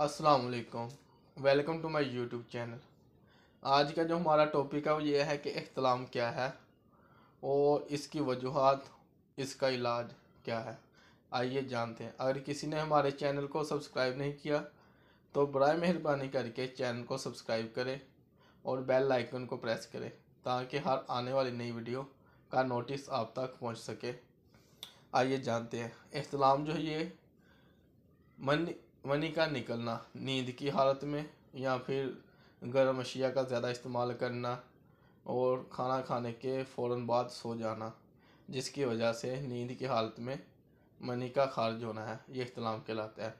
अस्सलाम वालेकुम welcome to my YouTube channel आज का जो हमारा टॉपिक है वो ये है कि अख्तलाम क्या है और इसकी वजूहत इसका इलाज क्या है आइए जानते हैं अगर किसी ने हमारे चैनल को सब्सक्राइब नहीं किया तो बर मेहरबानी करके चैनल को सब्सक्राइब करें और बेल आइकन को प्रेस करें ताकि हर आने वाली नई वीडियो का नोटिस आप तक पहुँच सके आइए जानते हैं अख्तलाम जो है ये मन मनी का निकलना नींद की हालत में या फिर गर्म अशिया का ज़्यादा इस्तेमाल करना और खाना खाने के फ़ौर बाद सो जाना जिसकी वजह से नींद की हालत में मनी का खारज होना है ये अख्तलाम कहलाता है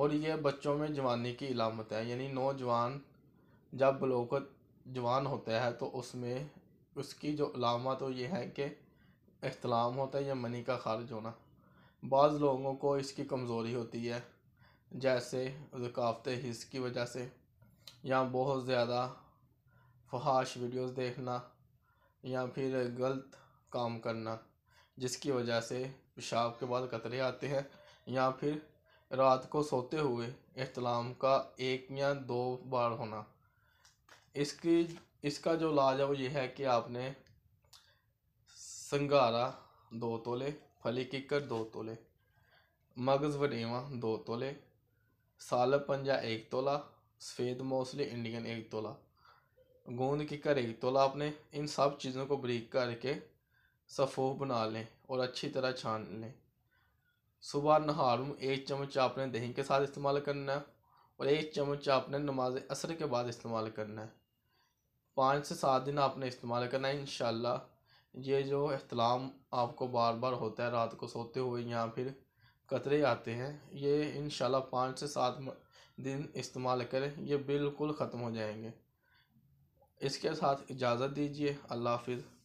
और यह बच्चों में जवानी की इलामत है यानी नौजवान जब बलोकत जवान होता है तो उसमें उसकी जो अलामत तो ये है कि अख्तलाम होता है या मनी का खारज होना बाज़ लोगों को इसकी कमज़ोरी होती है जैसे रुकावटें हिस्स की वजह से या बहुत ज़्यादा फहाश वीडियोस देखना या फिर गलत काम करना जिसकी वजह से पेशाब के बाद कतरे आते हैं या फिर रात को सोते हुए अहतलाम का एक या दो बार होना इसकी इसका जो लाज है वो ये है कि आपने संगारा दो तोले फली किकर दो तोले मगज़ वनीवा दो तोले साल पंजा एक तोला सफ़ेद मोसली इंडियन एक तोला गोंद किकर एक तोला आपने इन सब चीज़ों को ब्रीक करके सफ़ोह बना लें और अच्छी तरह छान लें सुबह नहार एक चम्मच आपने दही के साथ इस्तेमाल करना है और एक चम्मच आपने नमाज असर के बाद इस्तेमाल करना है पाँच से सात दिन आपने इस्तेमाल करना है इन ये जो अहतलाम आपको बार बार होता है रात को सोते हुए या फिर कतरे आते हैं ये इन पाँच से सात दिन इस्तेमाल करें ये बिल्कुल ख़त्म हो जाएंगे इसके साथ इजाज़त दीजिए अल्लाह हाफिज़